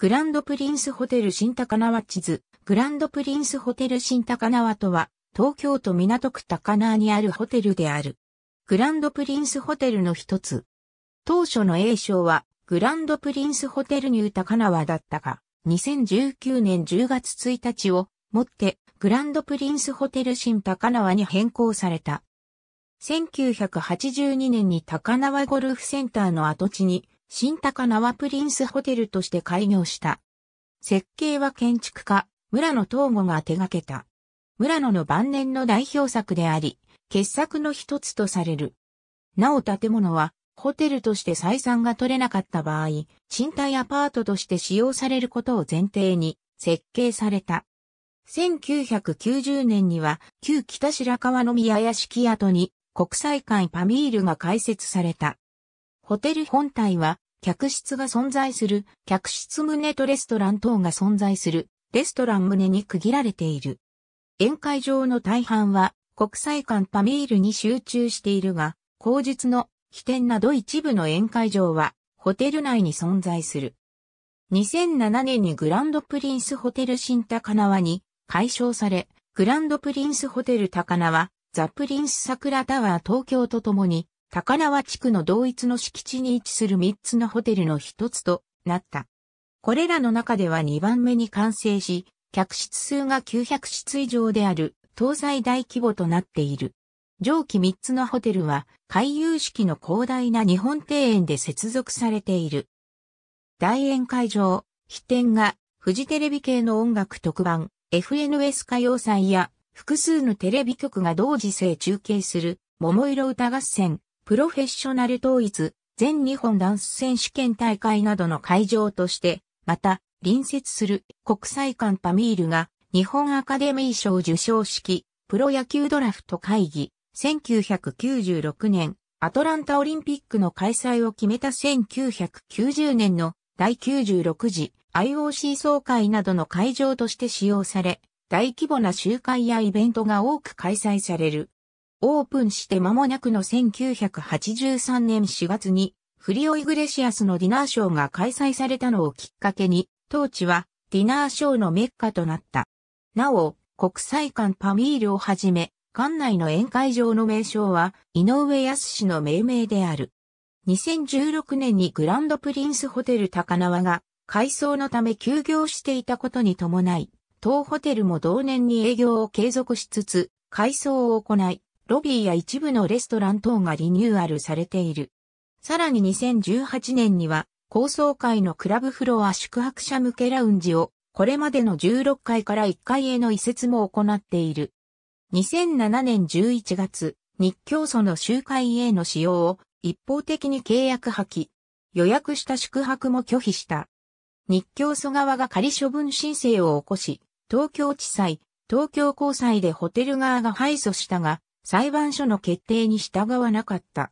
グランドプリンスホテル新高輪地図。グランドプリンスホテル新高輪とは、東京都港区高輪にあるホテルである。グランドプリンスホテルの一つ。当初の栄称は、グランドプリンスホテルニュー高輪だったが、2019年10月1日をもって、グランドプリンスホテル新高輪に変更された。1982年に高輪ゴルフセンターの跡地に、新高輪プリンスホテルとして開業した。設計は建築家、村野東吾が手掛けた。村野の晩年の代表作であり、傑作の一つとされる。なお建物は、ホテルとして採算が取れなかった場合、賃貸アパートとして使用されることを前提に設計された。1990年には旧北白川宮屋敷跡に国際館パミールが開設された。ホテル本体は、客室が存在する、客室棟とレストラン等が存在する、レストラン棟に区切られている。宴会場の大半は、国際館パミールに集中しているが、後日の起点など一部の宴会場は、ホテル内に存在する。2007年にグランドプリンスホテル新高輪に解消され、グランドプリンスホテル高輪、ザ・プリンス桜タワー東京とともに高輪地区の同一の敷地に位置する3つのホテルの一つとなった。これらの中では2番目に完成し、客室数が900室以上である東西大規模となっている。上記3つのホテルは回遊式の広大な日本庭園で接続されている。大宴会場、飛天がフジテレビ系の音楽特番、FNS 歌謡祭や複数のテレビ局が同時性中継する桃色歌合戦、プロフェッショナル統一、全日本ダンス選手権大会などの会場として、また、隣接する国際館パミールが日本アカデミー賞受賞式、プロ野球ドラフト会議、1996年、アトランタオリンピックの開催を決めた1990年の第96次 IOC 総会などの会場として使用され、大規模な集会やイベントが多く開催される。オープンして間もなくの1983年4月に、フリオ・イグレシアスのディナーショーが開催されたのをきっかけに、当地はディナーショーのメッカとなった。なお、国際館パミールをはじめ、館内の宴会場の名称は、井上康氏の命名である。2016年にグランドプリンスホテル高輪が、改装のため休業していたことに伴い、当ホテルも同年に営業を継続しつつ、改装を行い、ロビーや一部のレストラン等がリニューアルされている。さらに2018年には、高層階のクラブフロア宿泊者向けラウンジを、これまでの16階から1階への移設も行っている。2007年11月、日教祖の集会への使用を一方的に契約破棄。予約した宿泊も拒否した。日教祖側が仮処分申請を起こし、東京地裁、東京高裁でホテル側が敗訴したが、裁判所の決定に従わなかった。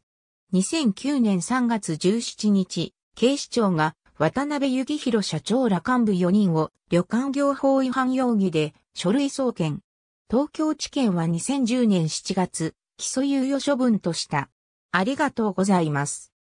2009年3月17日、警視庁が渡辺幸宏社長ら幹部4人を旅館業法違反容疑で書類送検。東京地検は2010年7月、起訴猶予処分とした。ありがとうございます。